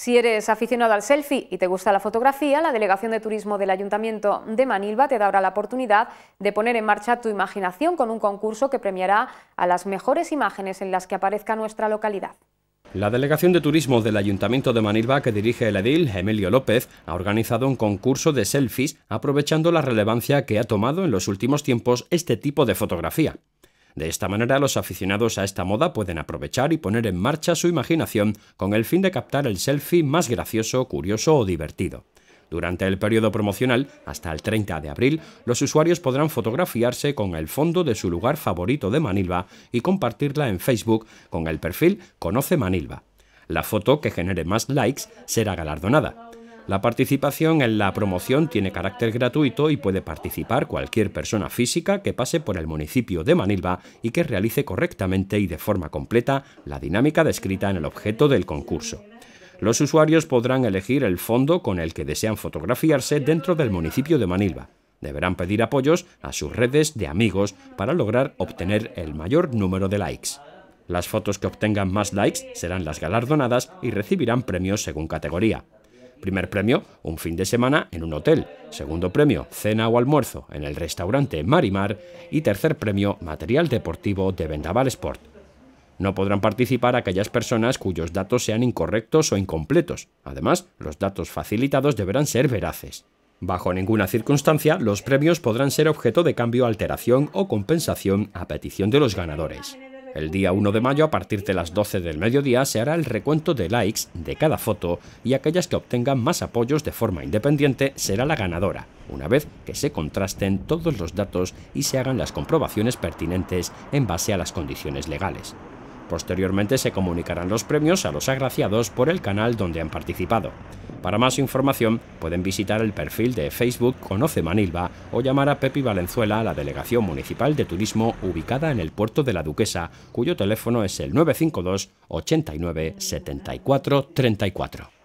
Si eres aficionado al selfie y te gusta la fotografía, la Delegación de Turismo del Ayuntamiento de Manilva te dará la oportunidad de poner en marcha tu imaginación con un concurso que premiará a las mejores imágenes en las que aparezca nuestra localidad. La Delegación de Turismo del Ayuntamiento de Manilva, que dirige el edil Emilio López, ha organizado un concurso de selfies aprovechando la relevancia que ha tomado en los últimos tiempos este tipo de fotografía. De esta manera los aficionados a esta moda pueden aprovechar y poner en marcha su imaginación con el fin de captar el selfie más gracioso, curioso o divertido. Durante el periodo promocional, hasta el 30 de abril, los usuarios podrán fotografiarse con el fondo de su lugar favorito de Manilva y compartirla en Facebook con el perfil Conoce Manilva. La foto que genere más likes será galardonada. La participación en la promoción tiene carácter gratuito y puede participar cualquier persona física que pase por el municipio de Manilva y que realice correctamente y de forma completa la dinámica descrita en el objeto del concurso. Los usuarios podrán elegir el fondo con el que desean fotografiarse dentro del municipio de Manilva. Deberán pedir apoyos a sus redes de amigos para lograr obtener el mayor número de likes. Las fotos que obtengan más likes serán las galardonadas y recibirán premios según categoría. Primer premio, un fin de semana en un hotel. Segundo premio, cena o almuerzo en el restaurante Marimar. Y tercer premio, material deportivo de Vendaval Sport. No podrán participar aquellas personas cuyos datos sean incorrectos o incompletos. Además, los datos facilitados deberán ser veraces. Bajo ninguna circunstancia, los premios podrán ser objeto de cambio, alteración o compensación a petición de los ganadores. El día 1 de mayo, a partir de las 12 del mediodía, se hará el recuento de likes de cada foto y aquellas que obtengan más apoyos de forma independiente será la ganadora, una vez que se contrasten todos los datos y se hagan las comprobaciones pertinentes en base a las condiciones legales. Posteriormente se comunicarán los premios a los agraciados por el canal donde han participado. Para más información pueden visitar el perfil de Facebook Conoce Manilva o llamar a Pepi Valenzuela a la Delegación Municipal de Turismo ubicada en el puerto de la Duquesa, cuyo teléfono es el 952 89 74 34.